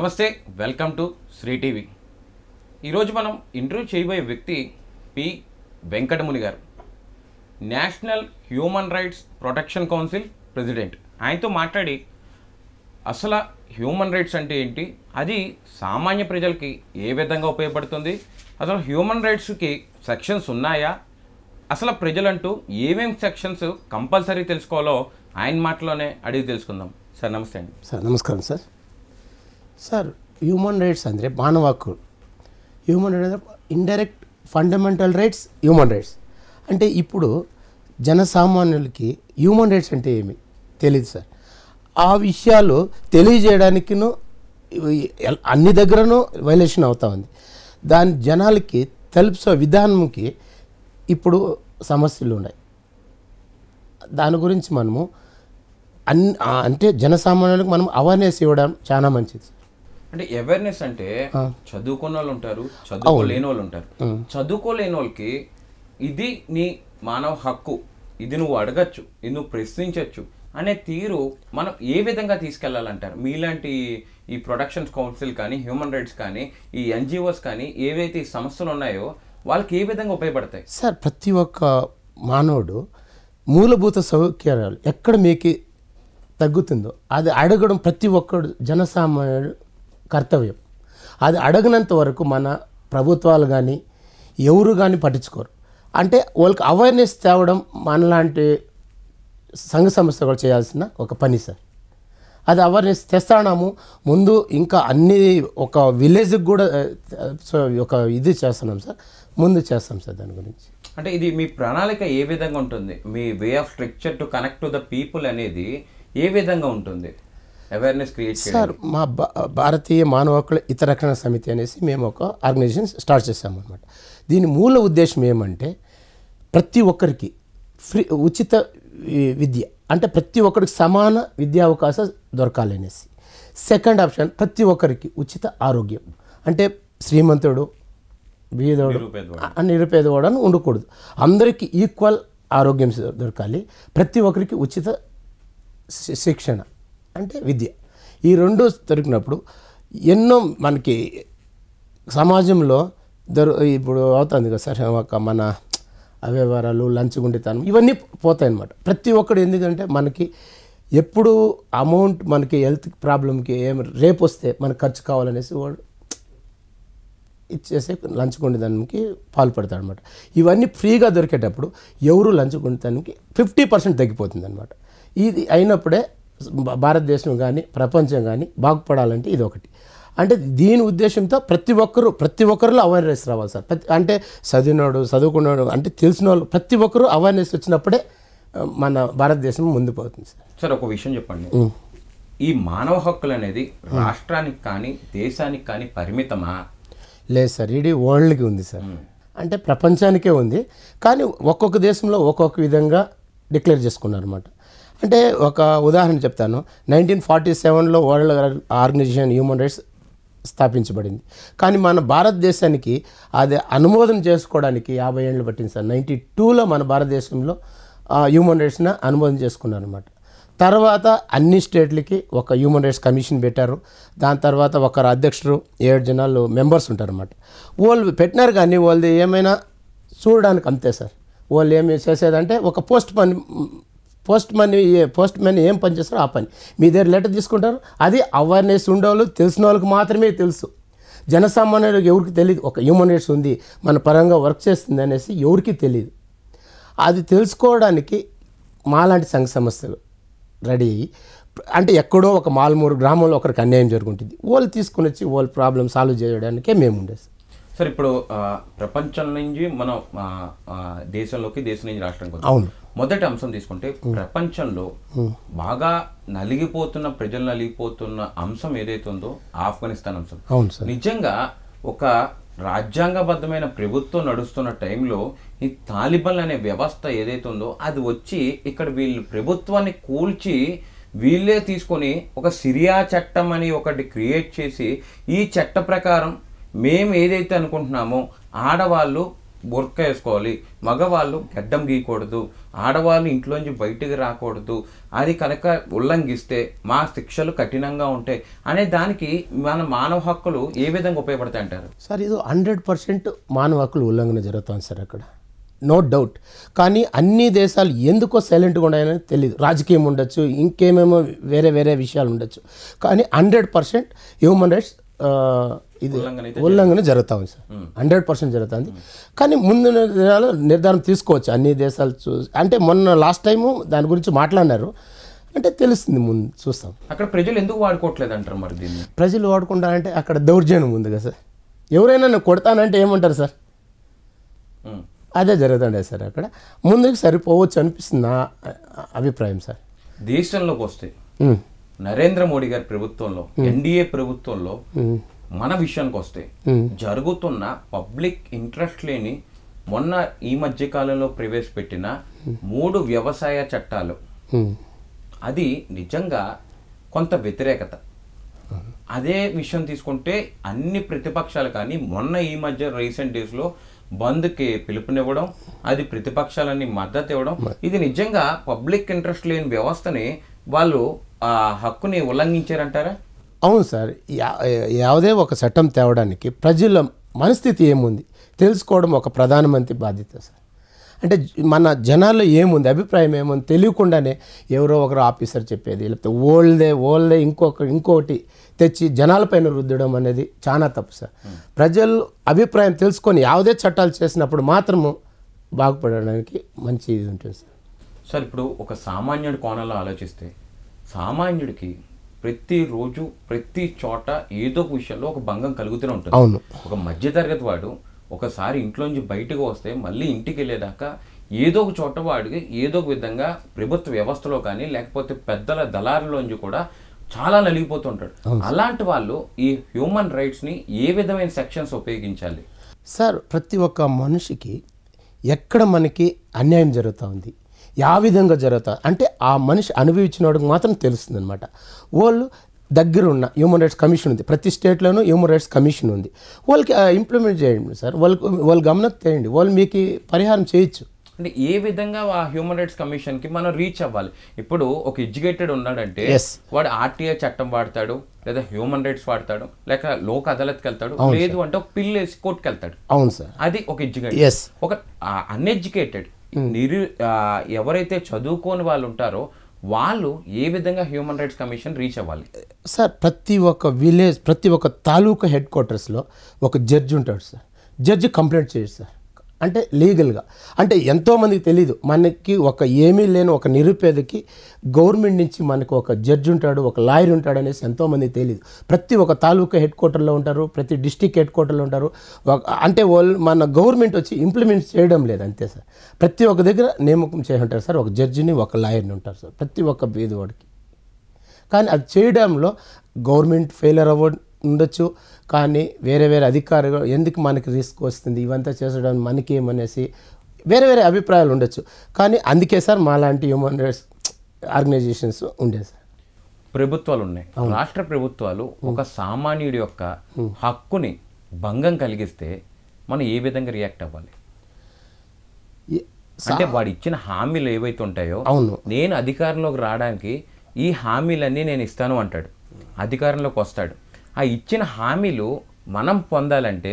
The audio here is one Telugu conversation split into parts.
నమస్తే వెల్కమ్ టు శ్రీ టీవీ ఈరోజు మనం ఇంటర్వ్యూ చేయబోయే వ్యక్తి పి వెంకటముని గారు national human rights protection council president ఆయనతో మాట్లాడి అసలు హ్యూమన్ రైట్స్ అంటే ఏంటి అది సామాన్య ప్రజలకి ఏ విధంగా ఉపయోగపడుతుంది అసలు హ్యూమన్ రైట్స్కి సెక్షన్స్ ఉన్నాయా అసలు ప్రజలంటూ ఏమేమి సెక్షన్స్ కంపల్సరీ తెలుసుకోవాలో ఆయన మాటలోనే అడిగి తెలుసుకుందాం సార్ నమస్తే అండి సార్ నమస్కారం సార్ సార్ హ్యూమన్ రైట్స్ ಅಂದರೆ మానవ హక్కులు human rights indirect fundamental rights human rights అంటే ఇప్పుడు జనసామాన్యులకి హ్యూమన్ రైట్స్ అంటే ఏమి తెలియదు సార్ ఆ విషయాలు తెలియజేయడానికిను అన్ని దగ్గరను వైలేషన్ అవుతా ఉంది దాని జనాలకి తెలుసు విధానంకి ఇప్పుడు సమస్యలు ఉన్నాయి దాని గురించి మనము అన్ అంటే జనసామాన్యులకు మనం అవేర్నెస్ ఇవ్వడం చాలా మంచిది అంటే అవేర్నెస్ అంటే చదువుకున్న వాళ్ళు ఉంటారు చదువుకోలేని వాళ్ళు ఉంటారు చదువుకోలేని వాళ్ళకి ఇది నీ మానవ హక్కు ఇది నువ్వు అడగచ్చు ఇది నువ్వు ప్రశ్నించవచ్చు అనే తీరు మనం ఏ విధంగా తీసుకెళ్లాలంటారు మీలాంటి ఈ ప్రొడక్షన్స్ కౌన్సిల్ కానీ హ్యూమన్ రైట్స్ కానీ ఈ ఎన్జిఓస్ కానీ ఏవైతే సంస్థలు ఉన్నాయో వాళ్ళకి ఏ విధంగా ఉపయోగపడతాయి సార్ ప్రతి ఒక్క మానవుడు మూలభూత సౌకర్యాలు ఎక్కడ మీకు తగ్గుతుందో అది అడగడం ప్రతి ఒక్కడు జనసామాన్యుడు కర్తవ్యం అది అడగనంత వరకు మన ప్రభుత్వాలు కానీ ఎవరు కానీ పట్టించుకోరు అంటే వాళ్ళకి అవేర్నెస్ తేవడం మనలాంటి సంఘ సంస్థ కూడా చేయాల్సిన ఒక పని సార్ అది అవేర్నెస్ తెస్తాము ముందు ఇంకా అన్ని ఒక విలేజ్కి కూడా ఒక ఇది చేస్తున్నాం సార్ ముందు చేస్తాం సార్ దాని గురించి అంటే ఇది మీ ప్రణాళిక ఏ విధంగా ఉంటుంది మీ way of structure to connect to the people అనేది ఏ విధంగా ఉంటుంది అవేర్నెస్ క్రియేట్ సార్ మా భారతీయ మానవ హక్కుల ఇతర రక్షణ సమితి అనేసి మేము ఒక ఆర్గనైజేషన్ స్టార్ట్ చేసాము అనమాట దీని మూల ఉద్దేశం ఏమంటే ప్రతి ఒక్కరికి ఫ్రీ ఉచిత విద్య అంటే ప్రతి ఒక్కరికి సమాన విద్యా అవకాశం దొరకాలనేసి సెకండ్ ఆప్షన్ ప్రతి ఒక్కరికి ఉచిత ఆరోగ్యం అంటే శ్రీమంతుడు బీదోడు నిరుపేదవాడు అని ఉండకూడదు అందరికీ ఈక్వల్ ఆరోగ్యం దొరకాలి ప్రతి ఒక్కరికి ఉచిత శిక్షణ అంటే విద్య ఈ రెండు దొరికినప్పుడు ఎన్నో మనకి సమాజంలో దొరు ఇప్పుడు అవుతుంది కదా సార్ ఒక మన అవ్యవహారాలు గుండితనం ఇవన్నీ పోతాయి అన్నమాట ప్రతి ఒక్కడు ఎందుకంటే మనకి ఎప్పుడు అమౌంట్ మనకి హెల్త్ ప్రాబ్లంకి ఏం రేపు వస్తే మనకు ఖర్చు కావాలనేసి వాడు ఇచ్చేసే గుండితనంకి పాల్పడతాడు అనమాట ఇవన్నీ ఫ్రీగా దొరికేటప్పుడు ఎవరు లంచ్ గుండితనంకి ఫిఫ్టీ పర్సెంట్ తగ్గిపోతుంది అనమాట ఇది అయినప్పుడే భారతదేశం కానీ ప్రపంచం కానీ బాగుపడాలంటే ఇది ఒకటి అంటే దీని ఉద్దేశంతో ప్రతి ఒక్కరూ ప్రతి ఒక్కరిలో అవేర్నెస్ రావాలి సార్ ప్రతి అంటే చదివినోడు చదువుకున్నాడు అంటే తెలిసిన వాళ్ళు ప్రతి ఒక్కరూ అవేర్నెస్ వచ్చినప్పుడే మన భారతదేశం ముందు పోతుంది సార్ సార్ ఒక విషయం చెప్పండి ఈ మానవ హక్కులు అనేది రాష్ట్రానికి కానీ దేశానికి కానీ పరిమితమా లేదు సార్ ఇది వరల్డ్కి ఉంది సార్ అంటే ప్రపంచానికే ఉంది కానీ ఒక్కొక్క దేశంలో ఒక్కొక్క విధంగా డిక్లేర్ చేసుకున్నారు అనమాట అంటే ఒక ఉదాహరణ చెప్తాను నైన్టీన్ ఫార్టీ సెవెన్లో వరల్డ్ ఆర్గనైజేషన్ హ్యూమన్ రైట్స్ స్థాపించబడింది కానీ మన భారతదేశానికి అది అనుమోదం చేసుకోవడానికి యాభై ఏళ్ళు పట్టింది సార్ నైంటీ టూలో మన భారతదేశంలో హ్యూమన్ రైట్స్ని అనుమోదన చేసుకున్నారు అనమాట తర్వాత అన్ని స్టేట్లకి ఒక హ్యూమన్ రైట్స్ కమిషన్ పెట్టారు దాని తర్వాత ఒకరు అధ్యక్షుడు ఏడు జనాలు మెంబర్స్ ఉంటారన్నమాట వాళ్ళు పెట్టినారు కానీ వాళ్ళది ఏమైనా చూడడానికి అంతే సార్ వాళ్ళు ఏమి చేసేదంటే ఒక పోస్ట్ పని పోస్ట్ మనీ పోస్ట్ మనీ ఏం పని చేస్తారో ఆ పని మీ దగ్గర లెటర్ తీసుకుంటారు అది అవేర్నెస్ ఉండేవాళ్ళు తెలిసిన వాళ్ళకి మాత్రమే తెలుసు జనసామాన్యులకు ఎవరికి తెలియదు ఒక హ్యూమన్ రైట్స్ ఉంది మన పరంగా వర్క్ చేస్తుంది అనేసి ఎవరికి తెలియదు అది తెలుసుకోవడానికి మాలాంటి సంఘ సంస్థలు రెడీ అయ్యి అంటే ఎక్కడో ఒక మాల్మూరు గ్రామంలో ఒకరికి అన్యాయం జరుగుతుంది వాళ్ళు తీసుకుని వచ్చి వాళ్ళ ప్రాబ్లం సాల్వ్ చేయడానికే మేము ఉండేసి సార్ ఇప్పుడు ప్రపంచం నుంచి మనం దేశంలోకి దేశం నుంచి రాష్ట్రానికి అవును మొదటి అంశం తీసుకుంటే ప్రపంచంలో బాగా నలిగిపోతున్న ప్రజలు నలిగిపోతున్న అంశం ఏదైతే ఉందో ఆఫ్ఘనిస్తాన్ అంశం నిజంగా ఒక రాజ్యాంగబద్ధమైన ప్రభుత్వం నడుస్తున్న టైంలో ఈ తాలిబన్ అనే వ్యవస్థ ఏదైతే ఉందో అది వచ్చి ఇక్కడ వీళ్ళు ప్రభుత్వాన్ని కూల్చి వీళ్ళే తీసుకొని ఒక సిరియా చట్టం అని ఒకటి క్రియేట్ చేసి ఈ చట్ట ప్రకారం మేము ఏదైతే అనుకుంటున్నామో ఆడవాళ్ళు బుర్క వేసుకోవాలి మగవాళ్ళు గడ్డం గీయకూడదు ఆడవాళ్ళు ఇంట్లోంచి బయటికి రాకూడదు అది కనుక ఉల్లంఘిస్తే మా శిక్షలు కఠినంగా ఉంటాయి అనే దానికి మన మానవ హక్కులు ఏ విధంగా ఉపయోగపడతాయి అంటారు సార్ ఇది హండ్రెడ్ పర్సెంట్ మానవ హక్కులు ఉల్లంఘన జరుగుతుంది సార్ అక్కడ నో డౌట్ కానీ అన్ని దేశాలు ఎందుకో సైలెంట్గా ఉన్నాయని తెలియదు రాజకీయం ఉండొచ్చు ఇంకేమేమో వేరే వేరే విషయాలు ఉండొచ్చు కానీ హండ్రెడ్ పర్సెంట్ హ్యూమన్ రైట్స్ ఇది ఉల్లంఘన జరుగుతూ ఉంది సార్ హండ్రెడ్ పర్సెంట్ జరుగుతుంది కానీ ముందు దినాలు నిర్ధారణ తీసుకోవచ్చు అన్ని దేశాలు చూ అంటే మొన్న లాస్ట్ టైము దాని గురించి మాట్లాడినారు అంటే తెలుస్తుంది ముందు చూస్తాం అక్కడ ప్రజలు ఎందుకు వాడుకోవట్లేదు అంటారు మరి దీన్ని ప్రజలు వాడుకుంటారంటే అక్కడ దౌర్జన్యం ఉంది కదా సార్ ఎవరైనా నేను కొడతానంటే ఏమంటారు సార్ అదే జరుగుతుండే సార్ అక్కడ ముందుకు సరిపోవచ్చు అనిపిస్తుంది నా అభిప్రాయం సార్ దేశంలోకి వస్తే నరేంద్ర మోడీ గారి ప్రభుత్వంలో ఎన్డీఏ ప్రభుత్వంలో మన విషయానికి వస్తే జరుగుతున్న పబ్లిక్ ఇంట్రెస్ట్ లేని మొన్న ఈ మధ్య కాలంలో ప్రవేశపెట్టిన మూడు వ్యవసాయ చట్టాలు అది నిజంగా కొంత వ్యతిరేకత అదే విషయం తీసుకుంటే అన్ని ప్రతిపక్షాలు కానీ మొన్న ఈ మధ్య రీసెంట్ డేస్లో బంద్కి పిలుపునివ్వడం అది ప్రతిపక్షాలని మద్దతు ఇవ్వడం ఇది నిజంగా పబ్లిక్ ఇంట్రెస్ట్ లేని వ్యవస్థని వాళ్ళు ఆ హక్కుని ఉల్లంఘించారంటారా అవును సార్ యావదే ఒక చట్టం తేవడానికి ప్రజల మనస్థితి ఏముంది తెలుసుకోవడం ఒక ప్రధానమంత్రి బాధ్యత సార్ అంటే మన జనాల్లో ఏముంది అభిప్రాయం ఏముంది తెలియకుండానే ఎవరో ఒకరు ఆఫీసర్ చెప్పేది లేకపోతే ఓల్డే ఓల్దే ఇంకొక ఇంకోటి తెచ్చి జనాలపైన రుద్దడం అనేది చాలా తప్పు సార్ ప్రజలు అభిప్రాయం తెలుసుకొని యావదే చట్టాలు చేసినప్పుడు మాత్రము బాగుపడడానికి మంచి ఇది ఉంటుంది సార్ సార్ ఇప్పుడు ఒక సామాన్యుడి కోణంలో ఆలోచిస్తే సామాన్యుడికి ప్రతిరోజు ప్రతి చోట ఏదో ఒక విషయంలో ఒక భంగం కలుగుతూనే ఉంటుంది అవును ఒక మధ్యతరగతి వాడు ఒకసారి ఇంట్లోంచి బయటకు వస్తే మళ్ళీ ఇంటికి వెళ్ళేదాకా ఏదో ఒక చోట వాడికి ఏదో ఒక విధంగా ప్రభుత్వ వ్యవస్థలో కానీ లేకపోతే పెద్దల దళారులోంచి కూడా చాలా నలిగిపోతుంటాడు అలాంటి వాళ్ళు ఈ హ్యూమన్ రైట్స్ని ఏ విధమైన సెక్షన్స్ ఉపయోగించాలి సార్ ప్రతి ఒక్క మనిషికి ఎక్కడ మనకి అన్యాయం జరుగుతూ ఉంది యా విధంగా జరుగుతుంది అంటే ఆ మనిషి అనుభవించిన వాడికి మాత్రం తెలుస్తుంది అనమాట వాళ్ళు దగ్గర ఉన్న హ్యూమన్ రైట్స్ కమిషన్ ఉంది ప్రతి స్టేట్లోనూ హ్యూమన్ రైట్స్ కమిషన్ ఉంది వాళ్ళకి ఇంప్లిమెంట్ చేయండి సార్ వాళ్ళకి వాళ్ళు గమనం చేయండి వాళ్ళు మీకు పరిహారం చేయొచ్చు అంటే ఏ విధంగా ఆ హ్యూమన్ రైట్స్ కమిషన్కి మనం రీచ్ అవ్వాలి ఇప్పుడు ఒక ఎడ్యుకేటెడ్ ఉన్నాడంటే వాడు ఆర్టీఐ చట్టం వాడతాడు లేదా హ్యూమన్ రైట్స్ వాడతాడు లేక లోక్ అదాలత్కి వెళ్తాడు లేదు అంటే ఒక పిల్లేసి కోర్టుకి వెళ్తాడు అవును సార్ అది ఒక ఎడ్యుకేటెడ్ ఒక అన్ఎడ్యుకేటెడ్ Hmm. నిరు ఎవరైతే చదువుకోని వాళ్ళు ఉంటారో వాళ్ళు ఏ విధంగా హ్యూమన్ రైట్స్ కమిషన్ రీచ్ అవ్వాలి సార్ ప్రతి ఒక్క విలేజ్ ప్రతి ఒక్క తాలూకా హెడ్ క్వార్టర్స్లో ఒక జడ్జి ఉంటాడు సార్ జడ్జి కంప్లైంట్ చేయడు సార్ అంటే లీగల్గా అంటే ఎంతోమందికి తెలియదు మనకి ఒక ఏమీ లేని ఒక నిరుపేదకి గవర్నమెంట్ నుంచి మనకు ఒక జడ్జ్ ఉంటాడు ఒక లాయర్ ఉంటాడు అనేసి ఎంతోమందికి తెలియదు ప్రతి ఒక్క తాలూకా హెడ్ క్వార్టర్లో ఉంటారు ప్రతి డిస్టిక్ హెడ్ క్వార్టర్లో ఉంటారు అంటే వాళ్ళు మన గవర్నమెంట్ వచ్చి ఇంప్లిమెంట్ చేయడం లేదు అంతే సార్ ప్రతి ఒక్క దగ్గర నియమకం చేసి ఉంటారు సార్ ఒక జడ్జిని ఒక లాయర్ని ఉంటారు సార్ ప్రతి ఒక్క బీదవాడికి కానీ అది చేయడంలో గవర్నమెంట్ ఫెయిలర్ అవ్వడం ఉండొచ్చు కానీ వేరే వేరే అధికారులు ఎందుకు మనకి రిస్క్ వస్తుంది ఇవంతా చేసడం ఏమనేసి వేరే వేరే అభిప్రాయాలు ఉండొచ్చు కానీ అందుకే సార్ మాలాంటి హ్యూమన్ రైట్స్ ఆర్గనైజేషన్స్ ఉండే సార్ ప్రభుత్వాలు ఉన్నాయి రాష్ట్ర ప్రభుత్వాలు ఒక సామాన్యుడి యొక్క హక్కుని భంగం కలిగిస్తే మనం ఏ విధంగా రియాక్ట్ అవ్వాలి అంటే వాడు ఇచ్చిన హామీలు ఏవైతే ఉంటాయో అవును నేను అధికారంలోకి రావడానికి ఈ హామీలన్నీ నేను ఇస్తాను అంటాడు అధికారంలోకి వస్తాడు ఆ ఇచ్చిన హామీలు మనం పొందాలంటే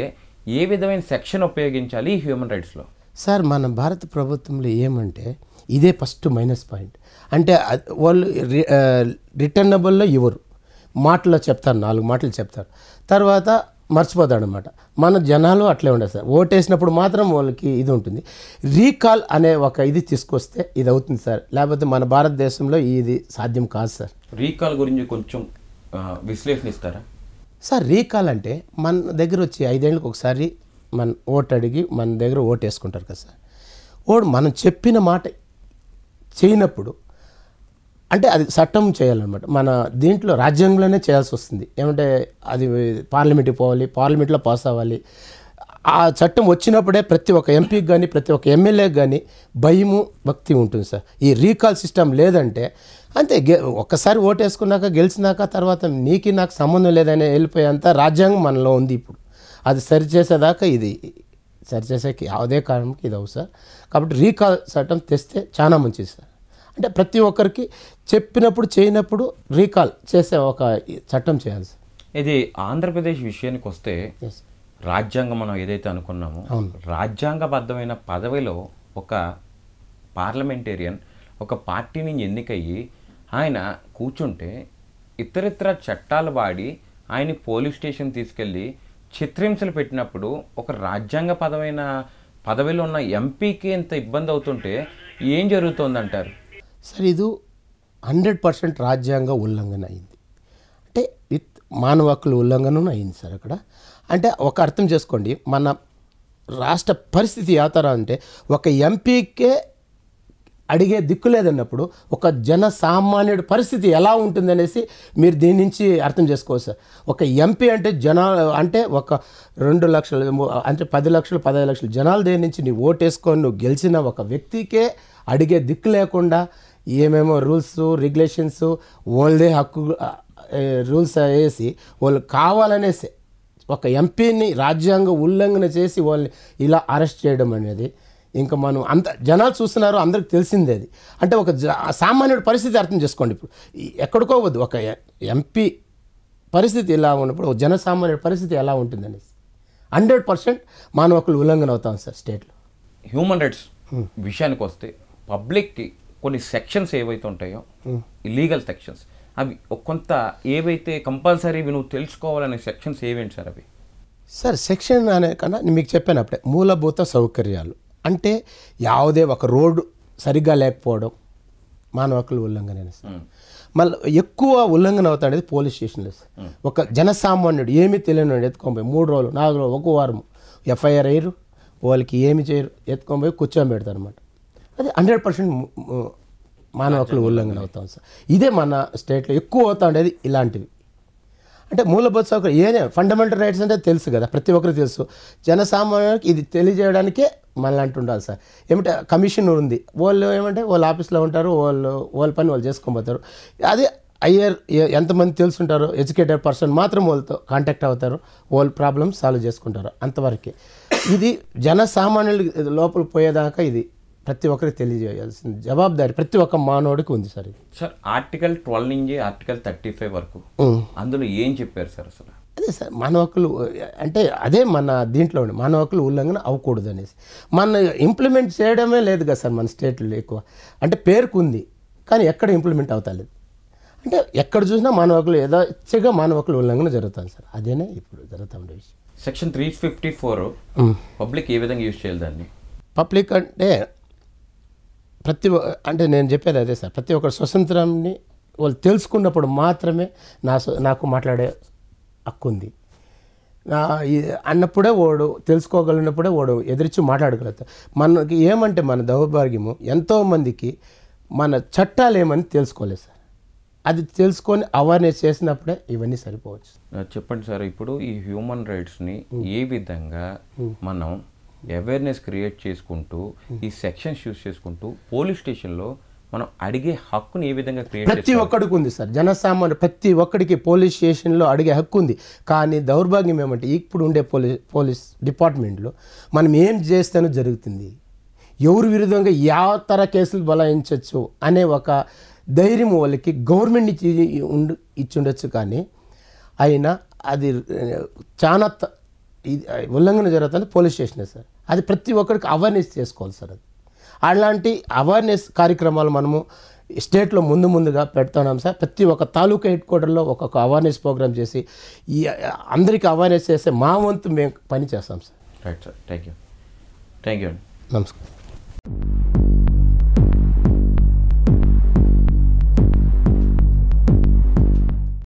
ఏ విధమైన సెక్షన్ ఉపయోగించాలి ఈ హ్యూమన్ రైట్స్లో సార్ మన భారత ప్రభుత్వంలో ఏమంటే ఇదే ఫస్ట్ మైనస్ పాయింట్ అంటే వాళ్ళు రిటర్నబుల్లో ఇవ్వరు మాటలో చెప్తారు నాలుగు మాటలు చెప్తారు తర్వాత మర్చిపోతాడు అనమాట మన జనాలు అట్లే ఉండదు సార్ ఓటేసినప్పుడు మాత్రం వాళ్ళకి ఇది ఉంటుంది రీకాల్ అనే ఒక ఇది తీసుకొస్తే ఇది అవుతుంది సార్ లేకపోతే మన భారతదేశంలో ఇది సాధ్యం కాదు సార్ రీకాల్ గురించి కొంచెం విశ్లేషణ ఇస్తారా సార్ రీకాల్ అంటే మన దగ్గర వచ్చి ఐదేళ్ళకి ఒకసారి మన ఓటు అడిగి మన దగ్గర ఓటు వేసుకుంటారు కదా సార్ ఓడు మనం చెప్పిన మాట చేయనప్పుడు అంటే అది చట్టం చేయాలన్నమాట మన దీంట్లో రాజ్యాంగంలోనే చేయాల్సి వస్తుంది ఏమంటే అది పార్లమెంట్కి పోవాలి పార్లమెంట్లో పాస్ అవ్వాలి ఆ చట్టం వచ్చినప్పుడే ప్రతి ఒక్క ఎంపీకి కానీ ప్రతి ఒక్క ఎమ్మెల్యేకి కానీ భయము భక్తి ఉంటుంది సార్ ఈ రీకాల్ సిస్టమ్ లేదంటే అంతే ఒక్కసారి ఓటేసుకున్నాక గెలిచినాక తర్వాత నీకు నాకు సంబంధం లేదని వెళ్ళిపోయేంత రాజ్యాంగం మనలో ఉంది ఇప్పుడు అది సరిచేసేదాకా ఇది సరిచేసే అదే కారణంకి ఇది అవు సార్ కాబట్టి రీకాల్ చట్టం తెస్తే చాలా మంచిది సార్ అంటే ప్రతి ఒక్కరికి చెప్పినప్పుడు చేయనప్పుడు రీకాల్ చేసే ఒక చట్టం చేయాలి సార్ ఇది ఆంధ్రప్రదేశ్ విషయానికి వస్తే రాజ్యాంగం మనం ఏదైతే అనుకున్నామో రాజ్యాంగబద్ధమైన పదవిలో ఒక పార్లమెంటేరియన్ ఒక పార్టీ నుంచి ఎన్నికయ్యి ఆయన కూర్చుంటే ఇతరితర చట్టాలు వాడి ఆయన పోలీస్ స్టేషన్ తీసుకెళ్ళి చిత్రహింసలు పెట్టినప్పుడు ఒక రాజ్యాంగ పదవైన పదవిలో ఉన్న ఎంపీకి ఇంత ఇబ్బంది అవుతుంటే ఏం జరుగుతుందంటారు సార్ ఇది హండ్రెడ్ పర్సెంట్ రాజ్యాంగ ఉల్లంఘన అయింది అంటే విత్ మానవ హక్కుల ఉల్లంఘన అయింది సార్ అక్కడ అంటే ఒక అర్థం చేసుకోండి మన రాష్ట్ర పరిస్థితి యాతర అంటే ఒక ఎంపీకే అడిగే దిక్కు లేదన్నప్పుడు ఒక జన సామాన్యుడి పరిస్థితి ఎలా ఉంటుందనేసి మీరు దీని నుంచి అర్థం చేసుకోవచ్చు సార్ ఒక ఎంపీ అంటే జన అంటే ఒక రెండు లక్షలు అంటే పది లక్షలు పదహైదు లక్షలు జనాల దేని నుంచి నీ ఓటేసుకొని నువ్వు గెలిచిన ఒక వ్యక్తికే అడిగే దిక్కు లేకుండా ఏమేమో రూల్స్ రెగ్యులేషన్స్ వాళ్ళదే హక్కు రూల్స్ వేసి వాళ్ళు కావాలనేసి ఒక ఎంపీని రాజ్యాంగ ఉల్లంఘన చేసి వాళ్ళని ఇలా అరెస్ట్ చేయడం అనేది ఇంకా మనం అంత జనాలు చూస్తున్నారు అందరికి తెలిసిందే అది అంటే ఒక సామాన్యుడి పరిస్థితి అర్థం చేసుకోండి ఇప్పుడు ఎక్కడికోవద్దు ఒక ఎంపీ పరిస్థితి ఎలా ఉన్నప్పుడు ఒక జనసామాన్యుడి పరిస్థితి ఎలా ఉంటుందనేసి హండ్రెడ్ పర్సెంట్ మానవకులు ఉల్లంఘన అవుతాం సార్ స్టేట్లో హ్యూమన్ రైట్స్ విషయానికి వస్తే పబ్లిక్కి కొన్ని సెక్షన్స్ ఏవైతే ఉంటాయో ఇల్లీగల్ సెక్షన్స్ అవి కొంత ఏవైతే కంపల్సరీ నువ్వు తెలుసుకోవాలనే సెక్షన్స్ ఏవేంటి సార్ అవి సార్ సెక్షన్ అనే కన్నా మీకు చెప్పాను అప్పుడే మూలభూత సౌకర్యాలు అంటే యావదే ఒక రోడ్డు సరిగ్గా లేకపోవడం మానవ హక్కుల ఉల్లంఘన మళ్ళీ ఎక్కువ ఉల్లంఘన అవుతాడు పోలీస్ స్టేషన్లో ఒక జనసామాన్యుడు ఏమీ తెలియని ఎత్తుకొని పోయి మూడు రోజులు నాలుగు రోజులు ఒక వారం ఎఫ్ఐఆర్ అయ్యారు వాళ్ళకి ఏమి చేయరు ఎత్తుకొని పోయి కూర్చొని పెడతారు అనమాట అది హండ్రెడ్ పర్సెంట్ మానవ హక్కులు ఉల్లంఘన అవుతాం సార్ ఇదే మన స్టేట్లో ఎక్కువ అవుతా ఉండేది ఇలాంటివి అంటే మూలభూత సౌకర్యం ఏదే ఫండమెంటల్ రైట్స్ అంటే తెలుసు కదా ప్రతి ఒక్కరు తెలుసు జనసామాన్యానికి ఇది తెలియజేయడానికే మళ్ళీ అంటుండాలి సార్ ఏమంటే కమిషన్ ఉంది వాళ్ళు ఏమంటే వాళ్ళు ఆఫీస్లో ఉంటారు వాళ్ళు వాళ్ళ పని వాళ్ళు చేసుకోబోతారు అదే అయ్యర్ ఎంతమంది తెలుసుంటారో ఎడ్యుకేటెడ్ పర్సన్ మాత్రం వాళ్ళతో కాంటాక్ట్ అవుతారు వాళ్ళ ప్రాబ్లమ్ సాల్వ్ చేసుకుంటారు అంతవరకే ఇది జనసామాన్యుల లోపల పోయేదాకా ఇది ప్రతి ఒక్కరికి తెలియజేయాల్సిన జవాబుదారి ప్రతి ఒక్క మానవుడికి ఉంది సార్ సార్ ఆర్టికల్ ట్వెల్వ్ నుంచి ఆర్టికల్ థర్టీ ఫైవ్ వరకు అందులో ఏం చెప్పారు సార్ అసలు అదే సార్ మన హక్కులు అంటే అదే మన దీంట్లో ఉండే మానవ హక్కులు ఉల్లంఘన అవ్వకూడదు అనేసి మన ఇంప్లిమెంట్ చేయడమే లేదు కదా సార్ మన స్టేట్లో ఎక్కువ అంటే పేరుకుంది కానీ ఎక్కడ ఇంప్లిమెంట్ అవుతలేదు అంటే ఎక్కడ చూసినా మన హక్కులు ఇచ్చగా మన హక్కులు ఉల్లంఘన జరుగుతుంది సార్ అదేనే ఇప్పుడు జరుగుతూ ఉండే విషయం section three fifty four public ఏ విధంగా యూజ్ చేయాలి దాన్ని పబ్లిక్ అంటే ప్రతి అంటే నేను చెప్పేది అదే సార్ ప్రతి ఒక్కరు స్వతంత్రాన్ని వాళ్ళు తెలుసుకున్నప్పుడు మాత్రమే నా నాకు మాట్లాడే హక్కుంది అన్నప్పుడే ఓడు తెలుసుకోగలిగినప్పుడే ఓడు ఎదిరించి మాట్లాడగలుగుతాడు మనకి ఏమంటే మన దౌర్భాగ్యము ఎంతోమందికి మన చట్టాలు ఏమని తెలుసుకోలేదు సార్ అది తెలుసుకొని అవేర్నెస్ చేసినప్పుడే ఇవన్నీ సరిపోవచ్చు చెప్పండి సార్ ఇప్పుడు ఈ హ్యూమన్ రైట్స్ని ఏ విధంగా మనం అవేర్నెస్ క్రియేట్ చేసుకుంటూ ఈ సెక్షన్స్ యూస్ చేసుకుంటూ పోలీస్ స్టేషన్లో మనం అడిగే హక్కుని ఏ విధంగా ప్రతి ఒక్కడికి ఉంది సార్ జనసామాన్య ప్రతి ఒక్కడికి పోలీస్ స్టేషన్లో అడిగే హక్కు ఉంది కానీ దౌర్భాగ్యం ఏమంటే ఇప్పుడు ఉండే పోలీస్ పోలీస్ డిపార్ట్మెంట్లో మనం ఏం చేస్తేనో జరుగుతుంది ఎవరు విరుద్ధంగా తర కేసులు బలాయించవచ్చు అనే ఒక ధైర్యం వాళ్ళకి గవర్నమెంట్ ఇచ్చి ఉండు ఇచ్చుండొచ్చు కానీ అయినా అది చాలా ఉల్లంఘన జరుగుతుంది పోలీస్ స్టేషనే సార్ అది ప్రతి ఒక్కరికి అవేర్నెస్ చేసుకోవాలి సార్ అది అలాంటి అవేర్నెస్ కార్యక్రమాలు మనము స్టేట్లో ముందు ముందుగా పెడుతున్నాం సార్ ప్రతి ఒక్క తాలూకా హెడ్ క్వార్టర్లో ఒక్కొక్క అవేర్నెస్ ప్రోగ్రామ్ చేసి ఈ అందరికీ అవేర్నెస్ చేస్తే మా వంతు మేము పని చేస్తాం sir right sir thank you thank you నమస్కారం